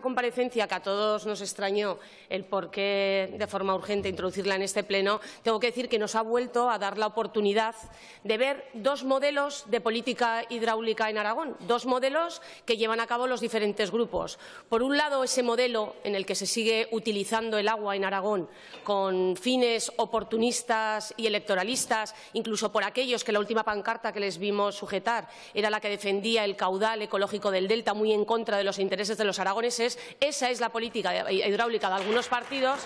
comparecencia, que a todos nos extrañó el por qué de forma urgente introducirla en este pleno, tengo que decir que nos ha vuelto a dar la oportunidad de ver dos modelos de política hidráulica en Aragón, dos modelos que llevan a cabo los diferentes grupos. Por un lado, ese modelo en el que se sigue utilizando el agua en Aragón con fines oportunistas y electoralistas, incluso por aquellos que la última pancarta que les vimos sujetar era la que defendía el caudal ecológico del delta, muy en contra de los intereses de los aragoneses esa es la política hidráulica de algunos partidos.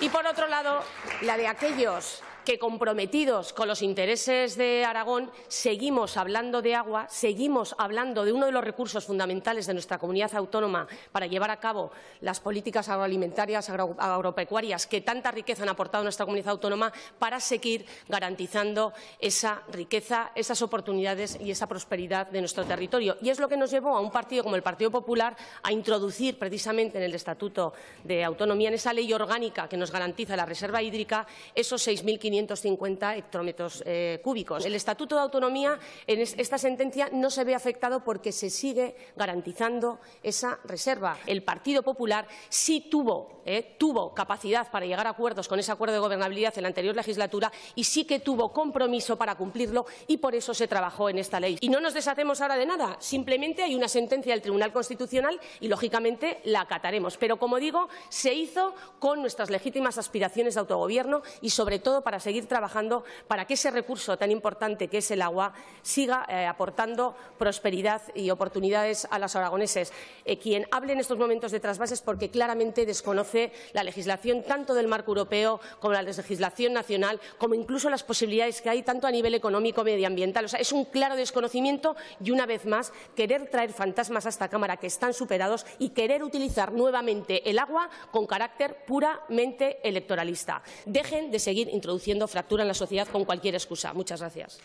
Y por otro lado, la de aquellos que comprometidos con los intereses de Aragón seguimos hablando de agua, seguimos hablando de uno de los recursos fundamentales de nuestra comunidad autónoma para llevar a cabo las políticas agroalimentarias, agropecuarias que tanta riqueza han aportado a nuestra comunidad autónoma para seguir garantizando esa riqueza, esas oportunidades y esa prosperidad de nuestro territorio. Y es lo que nos llevó a un partido como el Partido Popular a introducir precisamente en el Estatuto de Autonomía, en esa ley orgánica que nos garantiza la reserva hídrica, esos 6.500 550 hectómetros eh, cúbicos. El Estatuto de Autonomía en esta sentencia no se ve afectado porque se sigue garantizando esa reserva. El Partido Popular sí tuvo, eh, tuvo capacidad para llegar a acuerdos con ese acuerdo de gobernabilidad en la anterior legislatura y sí que tuvo compromiso para cumplirlo y por eso se trabajó en esta ley. Y no nos deshacemos ahora de nada, simplemente hay una sentencia del Tribunal Constitucional y lógicamente la acataremos. Pero como digo, se hizo con nuestras legítimas aspiraciones de autogobierno y sobre todo para seguir trabajando para que ese recurso tan importante que es el agua siga eh, aportando prosperidad y oportunidades a los aragoneses. Eh, quien hable en estos momentos de trasvases porque claramente desconoce la legislación tanto del marco europeo como la legislación nacional, como incluso las posibilidades que hay tanto a nivel económico, medioambiental. O sea, es un claro desconocimiento y una vez más querer traer fantasmas a esta Cámara que están superados y querer utilizar nuevamente el agua con carácter puramente electoralista. Dejen de seguir introduciendo fractura en la sociedad con cualquier excusa. Muchas gracias.